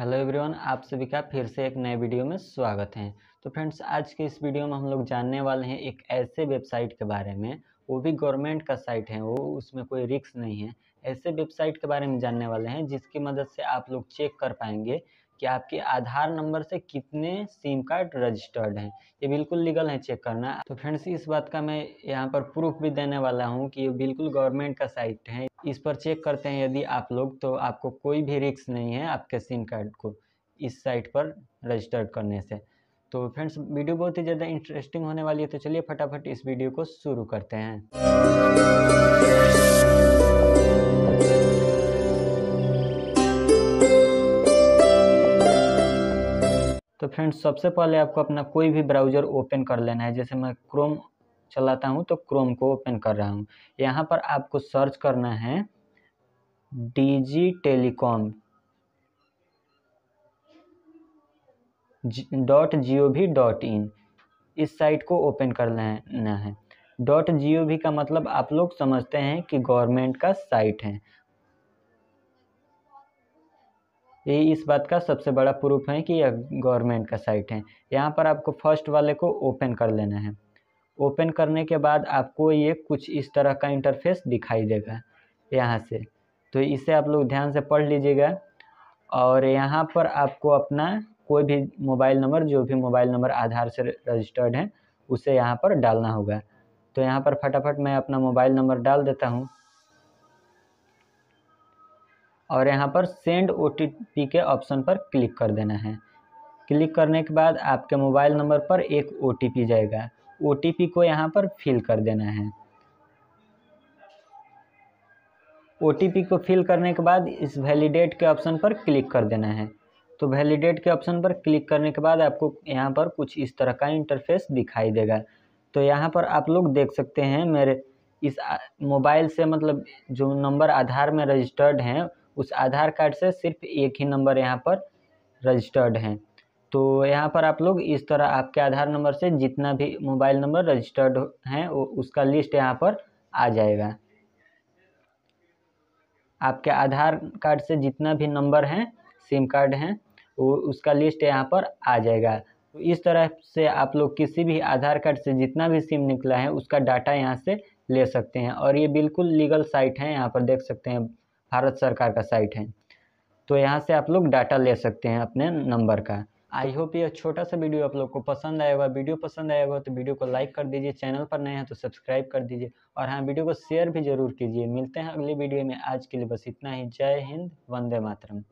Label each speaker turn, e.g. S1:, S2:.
S1: hello everyone आप सभी का फिर से एक नए वीडियो में स्वागत है तो फ्रेंड्स आज के इस वीडियो में हम लोग जानने वाले हैं एक ऐसे वेबसाइट के बारे में वो भी गवर्नमेंट का साइट है वो उसमें कोई रिक्स नहीं है ऐसे वेबसाइट के बारे में जानने वाले हैं जिसकी मदद से आप लोग चेक कर पाएंगे कि आपके आधार नंबर से कितने सिम कार्ड रजिस्टर्ड हैं ये बिल्कुल लीगल है चेक करना तो फ्रेंड्स इस बात का मैं यहाँ पर प्रूफ भी देने वाला हूँ कि ये बिल्कुल गवर्नमेंट का साइट है इस पर चेक करते हैं यदि आप लोग तो आपको कोई भी रिक्स नहीं है आपके सिम कार्ड को इस साइट पर रजिस्टर्ड करने से तो फ्रेंड्स वीडियो बहुत ही ज़्यादा इंटरेस्टिंग होने वाली है तो चलिए फटाफट इस वीडियो को शुरू करते हैं तो फ्रेंड्स सबसे पहले आपको अपना कोई भी ब्राउज़र ओपन कर लेना है जैसे मैं क्रोम चलाता हूँ तो क्रोम को ओपन कर रहा हूँ यहाँ पर आपको सर्च करना है DG telecom dot G O V dot in इस साइट को ओपन कर लेना है डॉट जी ओ वी का मतलब आप लोग समझते हैं कि गवर्नमेंट का साइट है यही इस बात का सबसे बड़ा प्रूफ है कि यह गवर्नमेंट का साइट है यहाँ पर आपको फर्स्ट वाले को ओपन कर लेना है ओपन करने के बाद आपको ये कुछ इस तरह का इंटरफेस दिखाई देगा यहाँ से तो इसे आप लोग ध्यान से पढ़ लीजिएगा और यहाँ पर आपको अपना कोई भी मोबाइल नंबर जो भी मोबाइल नंबर आधार से रजिस्टर्ड है उसे यहाँ पर डालना होगा तो यहाँ पर फटाफट मैं अपना मोबाइल नंबर डाल देता हूँ और यहाँ पर सेंड ओ के ऑप्शन पर क्लिक कर देना है क्लिक करने के बाद आपके मोबाइल नंबर पर एक ओ जाएगा ओ को यहाँ पर फिल कर देना है ओ को फिल करने के बाद इस वैलिडेट के ऑप्शन पर क्लिक कर देना है तो वैलिडेट के ऑप्शन पर क्लिक करने के बाद आपको यहाँ पर कुछ इस तरह का इंटरफेस दिखाई देगा तो यहाँ पर आप लोग देख सकते हैं मेरे इस मोबाइल से मतलब जो नंबर आधार में रजिस्टर्ड हैं उस आधार कार्ड से सिर्फ एक ही नंबर यहाँ पर रजिस्टर्ड हैं तो यहाँ पर आप लोग इस तरह आपके आधार नंबर से जितना भी मोबाइल नंबर रजिस्टर्ड हैं वो उसका लिस्ट यहाँ पर आ जाएगा आपके आधार कार्ड से जितना भी नंबर हैं सिम कार्ड हैं वो उसका लिस्ट यहाँ पर आ जाएगा तो इस तरह से आप लोग किसी भी आधार कार्ड से जितना भी सिम निकला है उसका डाटा यहाँ से ले सकते हैं और ये बिल्कुल लीगल साइट है यहाँ पर देख सकते हैं भारत सरकार का साइट है तो यहाँ से आप लोग डाटा ले सकते हैं अपने नंबर का आई होप ये छोटा सा वीडियो आप लोग को पसंद आया होगा वीडियो पसंद आया होगा तो वीडियो को लाइक कर दीजिए चैनल पर नए हैं तो सब्सक्राइब कर दीजिए और हाँ वीडियो को शेयर भी जरूर कीजिए मिलते हैं अगले वीडियो में आज के लिए बस इतना ही जय हिंद वंदे मातरम